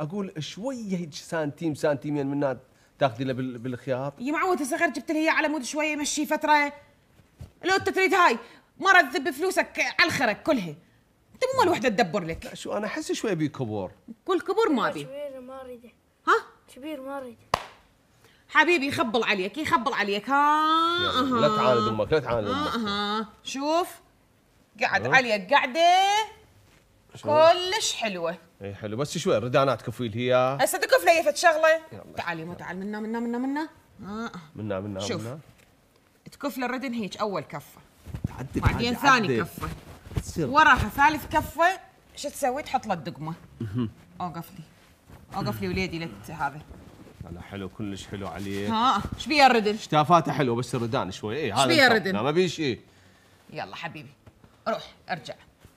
اقول شويه هيك سنتيم سنتيمين من هنا تاخذي له بالخياط يا معود هسه غير جبت لها على مود شويه مشي فتره لو انت تريد هاي مرة تذب فلوسك على الخرق كلها انت مو الوحده وحده تدبر لك لا شو انا احس شويه ابي كبور كل كبور ما ابي كبير ما اريده ها كبير ما اريده حبيبي يخبل عليك يخبل عليك ها لا تعاند امك لا تعاند امك آه. شوف قعد عليك قعده كلش حلوه اي حلو بس شوي ردانات كفي لي اياه هسه تكف لي فد شغله تعالي مو تعال منا منا منا منا آه. منا منا شوف منا. تكف للردن هيك اول كفه تعدل بعدين ثاني كفه وراها ثالث كفه شو تسوي تحط له الدقمه اوقف لي اوقف لي وليدي لت هذا لا حلو كلش حلو عليه ها ايش بيها الردن؟ شتافاته حلوه بس الردان شوي اي هذا ايش بيها الردن؟ ما بيش اي يلا حبيبي روح ارجع